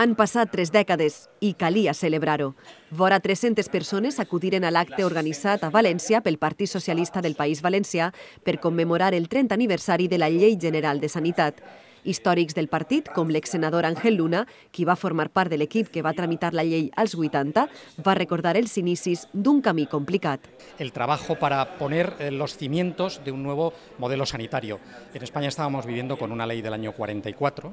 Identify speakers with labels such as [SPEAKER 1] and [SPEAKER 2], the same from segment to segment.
[SPEAKER 1] Han passat tres dècades i calia celebrar-ho. Vora 300 persones acudiren a l'acte organitzat a València pel Partit Socialista del País Valencià per commemorar el 30 aniversari de la Llei General de Sanitat. històrics del partit, com senador Ángel Luna, ...que va formar parte del equipo que va tramitar la ley als 80, va recordar el inicis d'un camí complicat.
[SPEAKER 2] El trabajo para poner eh, los cimientos de un nuevo modelo sanitario. En España estábamos viviendo con una ley del año 44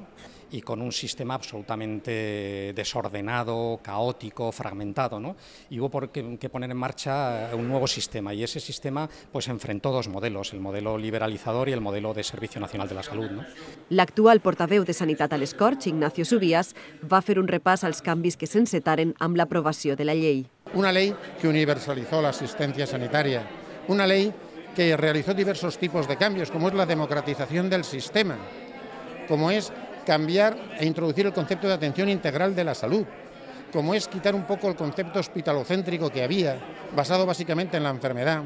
[SPEAKER 2] y con un sistema absolutamente desordenado, caótico, fragmentado, ¿no? Y hubo que poner en marcha eh, un nuevo sistema y ese sistema pues enfrentó dos modelos, el modelo liberalizador y el modelo de Servicio Nacional de la Salud, ¿no?
[SPEAKER 1] actual portaveu de Sanitat a les Ignacio Subías, va a hacer un a als cambios que en amb aprobación de la ley. Una ley que
[SPEAKER 3] universalizó la asistencia
[SPEAKER 1] sanitaria, una ley que realizó diversos
[SPEAKER 3] tipos de cambios, como es la democratización del sistema, como es cambiar e introducir el concepto de atención integral de la salud, como es quitar un poco el concepto hospitalocéntrico que había, basado básicamente en la enfermedad,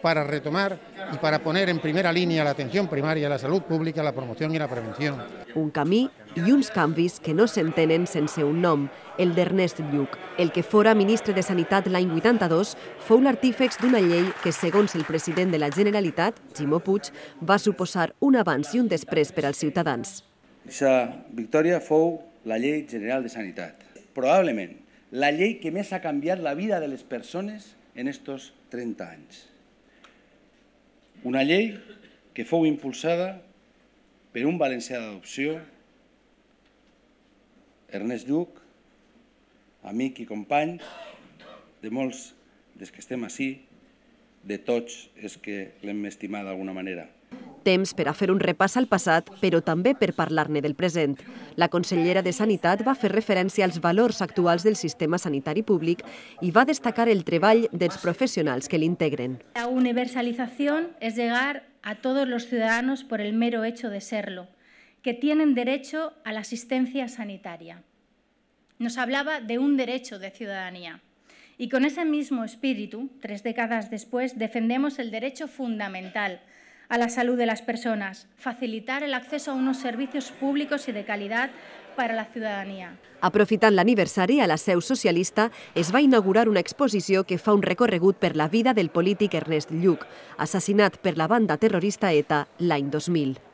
[SPEAKER 3] para retomar y para poner en
[SPEAKER 1] primera línea la atención primaria, la salud pública, la promoción y la prevención. Un camí i uns canvis que no s'entenen sense un nom, el d'Ernest Lluc. El que fora ministre de Sanitat l'any 82 fou l'artífex d'una llei que, segons el president de la Generalitat, Ximó Puig, va suposar un abans i un després per als ciutadans.
[SPEAKER 4] Aquesta victòria fou la llei general de sanitat. Probablement la llei que més ha canviat la vida de les persones en estos 30 anys. Una llei que fou impulsada per un valencià d'adopció, Ernest Lluc, amic i company de molts dels que estem ací, de tots els que l'hem estimat d'alguna
[SPEAKER 1] manera. temps per a fer un repàs al passat, pero també per parlar-ne del present. La consellera de Sanitat va a fer referència als valors actuals del sistema sanitari públic i va a destacar el treball dels professionals que l'integren.
[SPEAKER 5] La universalización es llegar a todos los ciudadanos por el mero hecho de serlo, que tienen derecho a la asistencia sanitaria. Nos hablaba de un derecho de ciudadanía. Y con ese mismo espíritu, tres décadas después, defendemos el derecho fundamental a la salud de las personas, facilitar el acceso a unos servicios públicos y de calidad per a la ciutadania.
[SPEAKER 1] Aprofitant l'aniversari, a la seu socialista es va inaugurar una exposició que fa un recorregut per la vida del polític Ernest Lluc, assassinat per la banda terrorista ETA l'any 2000.